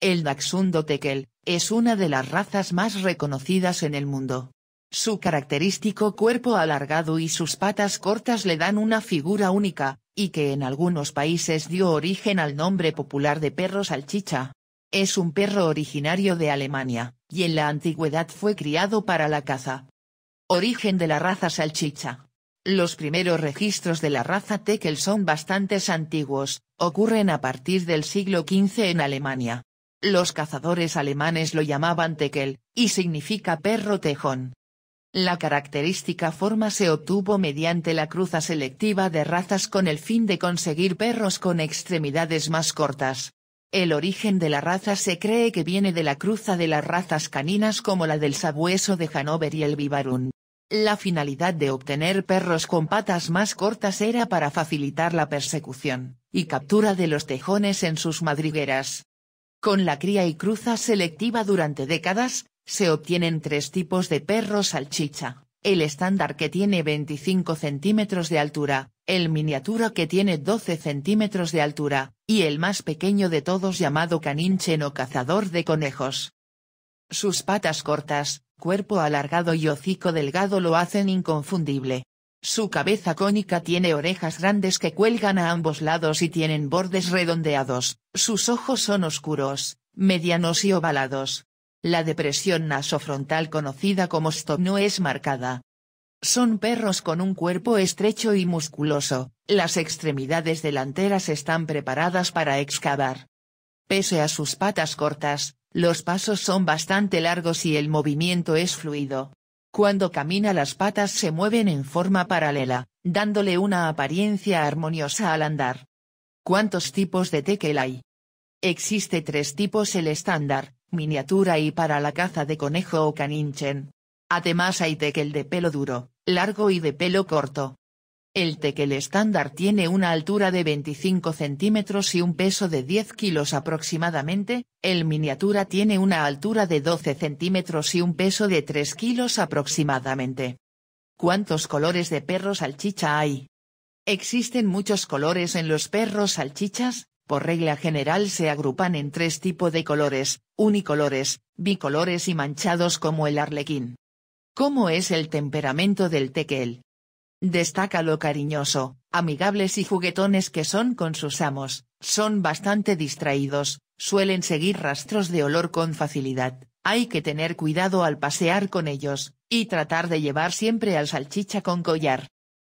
El Dachshund Tekel, es una de las razas más reconocidas en el mundo. Su característico cuerpo alargado y sus patas cortas le dan una figura única, y que en algunos países dio origen al nombre popular de perro salchicha. Es un perro originario de Alemania, y en la antigüedad fue criado para la caza. Origen de la raza salchicha. Los primeros registros de la raza Tekel son bastante antiguos, ocurren a partir del siglo XV en Alemania, los cazadores alemanes lo llamaban Tekel, y significa perro tejón. La característica forma se obtuvo mediante la cruza selectiva de razas con el fin de conseguir perros con extremidades más cortas. El origen de la raza se cree que viene de la cruza de las razas caninas como la del sabueso de Hanover y el Vivarún. La finalidad de obtener perros con patas más cortas era para facilitar la persecución y captura de los tejones en sus madrigueras. Con la cría y cruza selectiva durante décadas, se obtienen tres tipos de perros salchicha. El estándar que tiene 25 centímetros de altura, el miniatura que tiene 12 centímetros de altura, y el más pequeño de todos llamado caninchen o cazador de conejos. Sus patas cortas, cuerpo alargado y hocico delgado lo hacen inconfundible, su cabeza cónica tiene orejas grandes que cuelgan a ambos lados y tienen bordes redondeados, sus ojos son oscuros, medianos y ovalados. La depresión nasofrontal conocida como no es marcada. Son perros con un cuerpo estrecho y musculoso, las extremidades delanteras están preparadas para excavar. Pese a sus patas cortas, los pasos son bastante largos y el movimiento es fluido. Cuando camina las patas se mueven en forma paralela, dándole una apariencia armoniosa al andar. ¿Cuántos tipos de tekel hay? Existe tres tipos el estándar, miniatura y para la caza de conejo o caninchen. Además hay tekel de pelo duro, largo y de pelo corto. El tequel estándar tiene una altura de 25 centímetros y un peso de 10 kilos aproximadamente, el miniatura tiene una altura de 12 centímetros y un peso de 3 kilos aproximadamente. ¿Cuántos colores de perro salchicha hay? Existen muchos colores en los perros salchichas, por regla general se agrupan en tres tipos de colores, unicolores, bicolores y manchados como el arlequín. ¿Cómo es el temperamento del tequel? Destaca lo cariñoso, amigables y juguetones que son con sus amos, son bastante distraídos, suelen seguir rastros de olor con facilidad, hay que tener cuidado al pasear con ellos, y tratar de llevar siempre al salchicha con collar.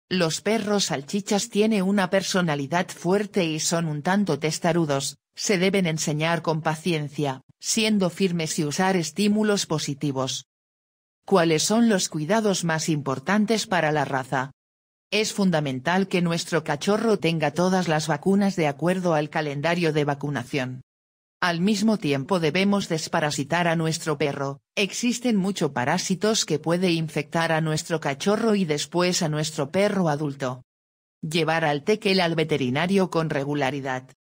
Los perros salchichas tienen una personalidad fuerte y son un tanto testarudos, se deben enseñar con paciencia, siendo firmes y usar estímulos positivos, ¿Cuáles son los cuidados más importantes para la raza? Es fundamental que nuestro cachorro tenga todas las vacunas de acuerdo al calendario de vacunación. Al mismo tiempo debemos desparasitar a nuestro perro, existen muchos parásitos que puede infectar a nuestro cachorro y después a nuestro perro adulto. Llevar al tequel al veterinario con regularidad.